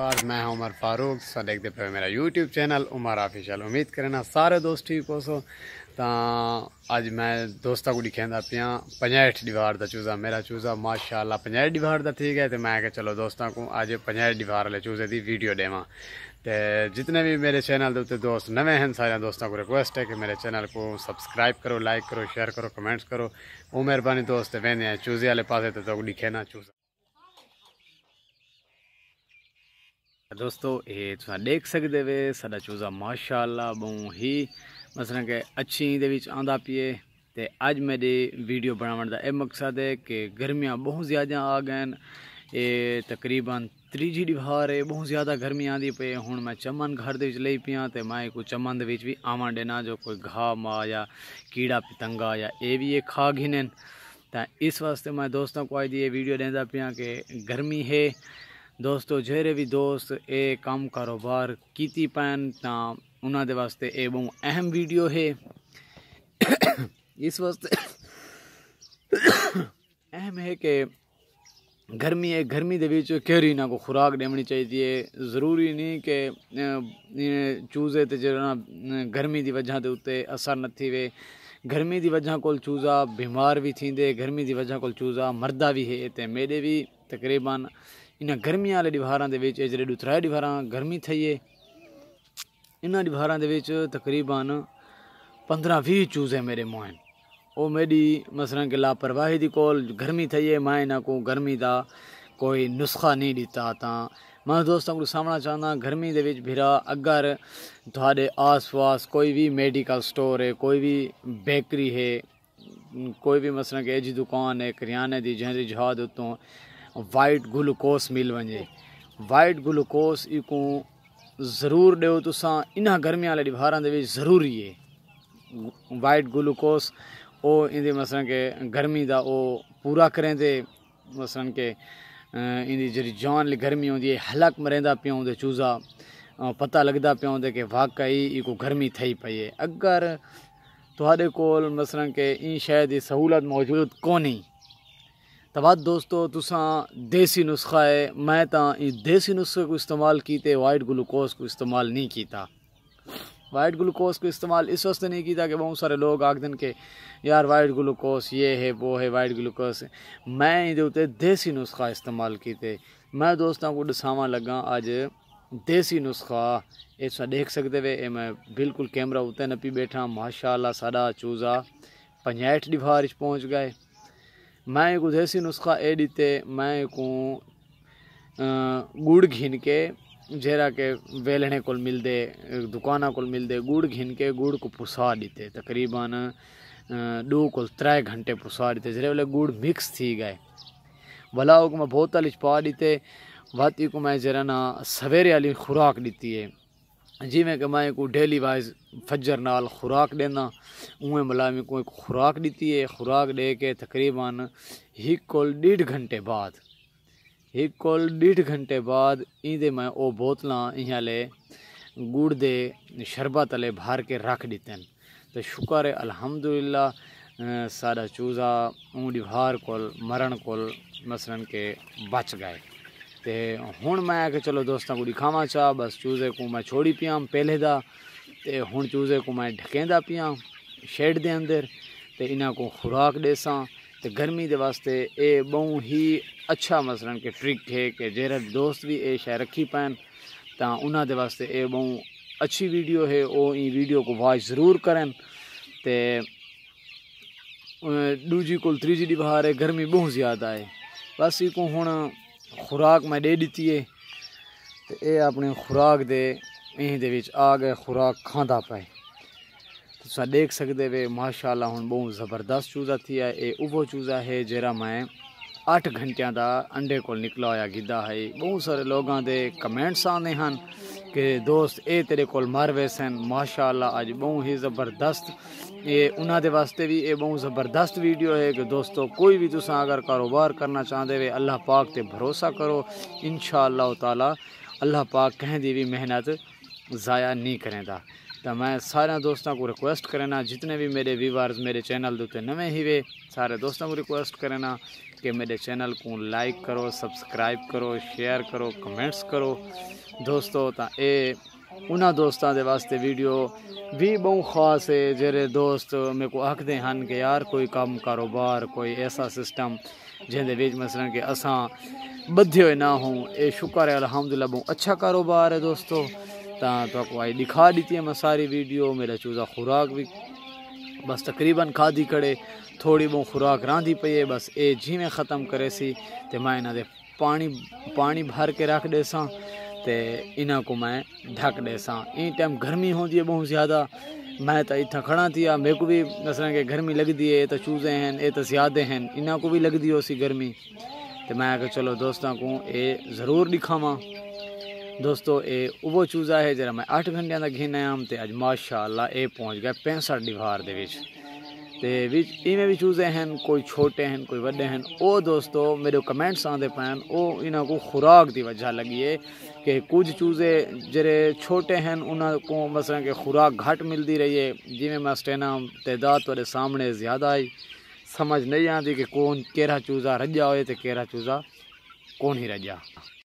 नमस्कार मैं हूं उमर फारूक सा देखते पे मेरा यूट्यूब चैनल उमर ऑफिशियल उम्मीद करें ना सारे दोस्त ठीक हो सो तो अज मैं दोस्तों को लिखा पियाँ पंजैठ डिवार का चूजा मेरा चूजा माशा पंजैठ डिवार का ठीक है तो मैं क्या चलो दोस्तों को अज पंजैठ डिवार वाले चूजे की वीडियो देव तो जितने भी मेरे चैनल के उत्ते दोस्त नवे हैं सारे दोस्तों को रिक्वेस्ट है कि मेरे चैनल को सबसक्राइब करो लाइक करो शेयर करो कमेंट्स करो वो मेहरबानी दोस्त वेंदे हैं चूजे वाले पास तो लिखे ना चूजा तो दोस्तों ये देख सकते वे सा चूज़ा माशाला बहुत ही मसलन के अच्छी दे आंदा पिए तो अज मेरी वीडियो बनाने का यह मकसद है कि गर्मियाँ बहुत ज़्यादा आ गए ये तकरीबन तीजी दिवार है बहुत ज़्यादा गर्मी आँदी पे हूँ मैं चमन घर के ले पियाँ तो मैं कोई चमन भी आवन देना जो कोई घा मा या कीड़ा पतंगा या ये भी ये खा घिन तो इस वास्ते मैं दोस्तों को अभी वीडियो देता पियाँ कि गर्मी है दोस्तों जेरे भी दोस्त ये काम कारोबार की पैन तो उन्होंने वास्ते ये बहु अहम वीडियो है इस वास्ते अहम है कि गर्मी है गर्मी के बीच कहरी इन्हों को खुराक देनी चाहिए जरूरी नहीं कि चूजे तो जो गर्मी की वजह के उ असर न थी वे गर्मी की वजह को चूजा बीमार भी थी गर्मी की वजह को चूजा मरदा भी है तो मेरे भी तकरीबन इन्ह गर्मी आए वाले डिवारा जे त्रै दिवार गर्मी थी है इन डिवारा तकरीबन पंद्रह भी चूज है मेरे मोहन वो मेरी मसलन के लापरवाही को गर्मी थी है मैं इन्हें को गर्मी का कोई नुस्खा नहीं दिता त मैं दोस्तों को सामना चाहता गर्मी के बिरा अगर थोड़े आस पास कोई भी मेडिकल स्टोर है कोई भी बेकरी है कोई भी मसलन के ऐसी दुकान है किरियाने की जहाँ जहाज उत्तों वाइट ग्लूकोस मिल वञे वाइट ग्लूकोस इको ज़रूरु ॾियो तोसां इन गर्मियां वारे ॿारनि ज़रूरी है वाइट ग्लूकोस ओ इंदे मसलन के गर्मी दा ओ पूरा करें ते मसलन के इंदी जेह्ड़ी जान गर्मी होंदी है हलक मरेंदा पिया हूंदे चूज़ा पता लगता पिया हूंदे कि वाकई इको गर्मी थी पई है अगर थोड़े ਕੋਲ ਮਸਲਨ ਕਿ ਇਹ ਸ਼ਾਇਦ ਇਹ ਸਹੂਲਤ ਮੌਜੂਦ ਕੋਨੀ तो बात दोस्तों तुसा देसी नुस्खा है मैं तो देसी नुस्खे को इस्तेमाल किए वाइट ग्लूकोज को इस्तेमाल नहीं किया वाइट ग्लूकोज को इस्तेमाल इस वास्ते नहीं किया कि बहुत सारे लोग आख दिन के यार वाइट ग्लूकोज ये है वो है वाइट ग्लूकोज मैं ये उत्ते देसी नुस्खा इस्तेमाल किए मैं दोस्तों को दसावा लगा अज देसी नुस्खा ये देख सकते वे ये मैं बिल्कुल कैमरा उत्ते नपी बैठा माशाला साडा चूज़ा पंजाहठ डिफार पहुँच गए मैं एक देसी नुस्खा ए दीते मैं एक गुड़ घीन के जेरा के वेलने को मिल दे दुकाना को मिल दे गुड़ घीन के गुड़ को पुसा दीते तकरीबन दो को त्रै घंटे पुसा दीते जरे वाले गुड़ मिक्स थी गए भला को मैं बोतल पा दीते वाती को मैं जरा ना सवेरे वाली खुराक दीती है जिमें कि मैं को डेली वाइज फजर नाल खुराक देना उमें मलामी को खुराक दी है खुराक दे के तकरीबन एक कोल डेढ़ घंटे बाद एक कोल डेढ़ घंटे बाद इंदे मैं वो बोतल इं ले गुड़ दे शरबत अले भार के रख दिते हैं तो शुक्र है अलहमदुल्ला सारा चूज़ा ऊँडी भार कोल मरण कोल मसलन के बच गए तो हूँ मैं ਆ ਕੇ ਚਲੋ ਦੋਸਤਾਂ ਨੂੰ ਦਿਖਾਵਾਂ ਚਾ ਬਸ ਚੂਜ਼ੇ ਕੋ ਮੈਂ ਛੋੜੀ ਪਿਆ ਪਹਿਲੇ ਦਾ ਤੇ ਹੁਣ ਚੂਜ਼ੇ ਕੋ ਮੈਂ ਢਕੇਂਦਾ ਪਿਆ ਸ਼ੈਡ ਦੇ ਅੰਦਰ ਤੇ ਇਹਨਾਂ ਕੋ ਖੁਰਾਕ तो गर्मी के वास्ते ये बहुत ही अच्छा मसलन के ट्रिक है कि जेरा दोस्त भी ये शायद रखी पान तो उन्होंने वास्ते ये बहुत अच्छी वीडियो है वो ई वीडियो को वॉच जरूर करन तो दूजी को त्रीजी डी बहार है गर्मी बहुत ज़्यादा है बस इको हूँ खुराक मैं दे दी है तो एह् अपनी खुराक दे एह्दे आ गए खुराक खांदा पाए तुस देख सकते वे माशाला हूँ बहुत ज़बरदस्त चूज़ा थी है ये उवो चूज़ा है जरा मैं अठ घंटिया का अंडे को निकला होया गिद्धा है बहुत सारे लोगों के कमेंट्स आने हैं कि दोस्त ये तेरे मर वे सन माशाला अज बहु ही ज़बरदस्त ये उन्होंने वास्ते भी ये बहु ज़बरदस्त वीडियो है कि दोस्तों कोई भी तुसा अगर कारोबार करना चाहते वे अल्लाह पाक से भरोसा करो इन शाह तला अल्लाह पाक कहें भी मेहनत ज़ाया नहीं करेंदा तो मैं सारे दोस्तों को रिक्वेस्ट करना जितने भी मेरे ਵੀਵਰਸ मेरे चैनल के उत्ते नवे ही वे सारे दोस्तों को रिक्वेस्ट करना कि मेरे चैनल को लाइक करो सबसक्राइब करो शेयर करो कमेंट्स करो दोस्तों तो ये उन्होंने दोस्तों के वास्ते वीडियो भी बहुत खास है जेरे दोस्त मेरे को आखते हैं कि यार कोई कम कारोबार कोई ऐसा सिस्टम जिंद बिच मसलन कि असा बधे हुए ना हो ये शुक्र है अलहमदुल्ला बहुत अच्छा कारोबार है दोस्तों ਤਾਂ ਤੁਹਾਨੂੰ ਆਈ ਦਿਖਾ ਦਿੱਤੀ ਹੈ ਮੈਂ ਸਾਰੀ ਵੀਡੀਓ ਮੇਰਾ ਚੂਜ਼ਾ ਖੁਰਾਕ बस तकरीबन खाधी खड़े थोड़ी बहुत खुराक रांधी पई है बस ये जीवें ख़त्म करे सी तो मैं इन्हें पानी पानी भर के रख दे सा तो को मैं ढक दे सी टाइम गर्मी होती है बहुत ज़्यादा मैं तो इतना खड़ा थी मेरे को भी दसना कि गर्मी लगती है ये तो चूज़े हैं ये तो ज्यादा हैं इन्हों को भी लगती हो सी गर्मी तो मैं चलो दोस्तों को ये ज़रूर दिखावा दोस्तों ये वो चूज़ा है जरा मैं अठ घंटे का घिन आयाम तो अब माशाला यह पहुँच गया पैंसठ दीवार के ते विच इवें भी चूज़े हैं कोई छोटे हैं कोई वे हैं ओ दोस्तों मेरे कमेंट्स आते पैन और इन्हों को खुराक की वजह लगी है कि कुछ चूज़े जे छोटे हैं उन्होंने को मसलन के खुराक घट मिलती रही है जिमें मैं स्टेना तादाद थोड़े सामने ज़्यादा आई समझ नहीं आती कि कौन केरा चूज़ा रजा हो तो चूज़ा कौन ही रजा